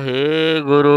हे गुरु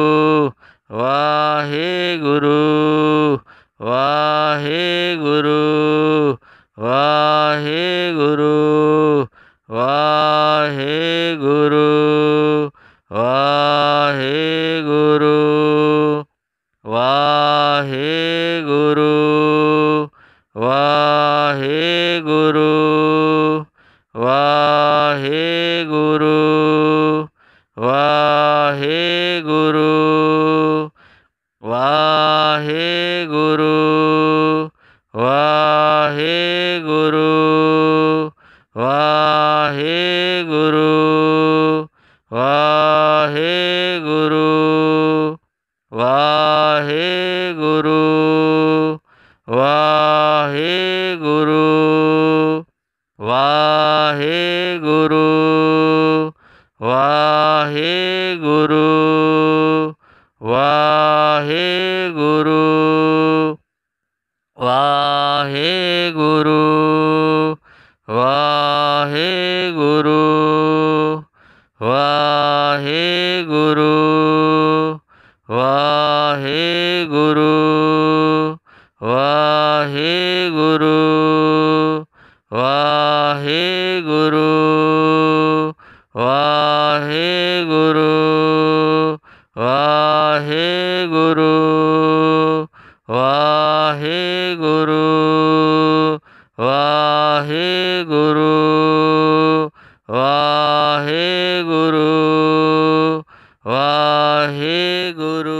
वाहे गुरु वाहे गुरु वाहे गुरु वाहे गुरु वाहे गुरु वाहे गुरु वाहे गुरु वाहे गुरु वाहे वाहे गुरु वाहे गुरु वाहे गुरु वाहे गुरु वाहे गुरु वाहे गुरु वाहे गुरु वाहे वाहे गुरु वाहे गुरु वाहे गुरु वाहे गुरु वाहे गुरु वाहे गुरु वाहे गुरु वाहे गुरु वाहे गुरु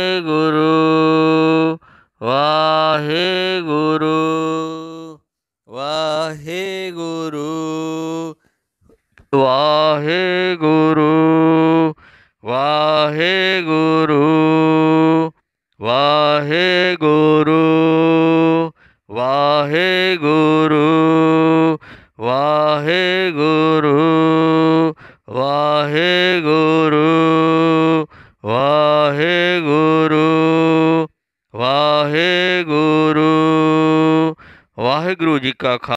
का खा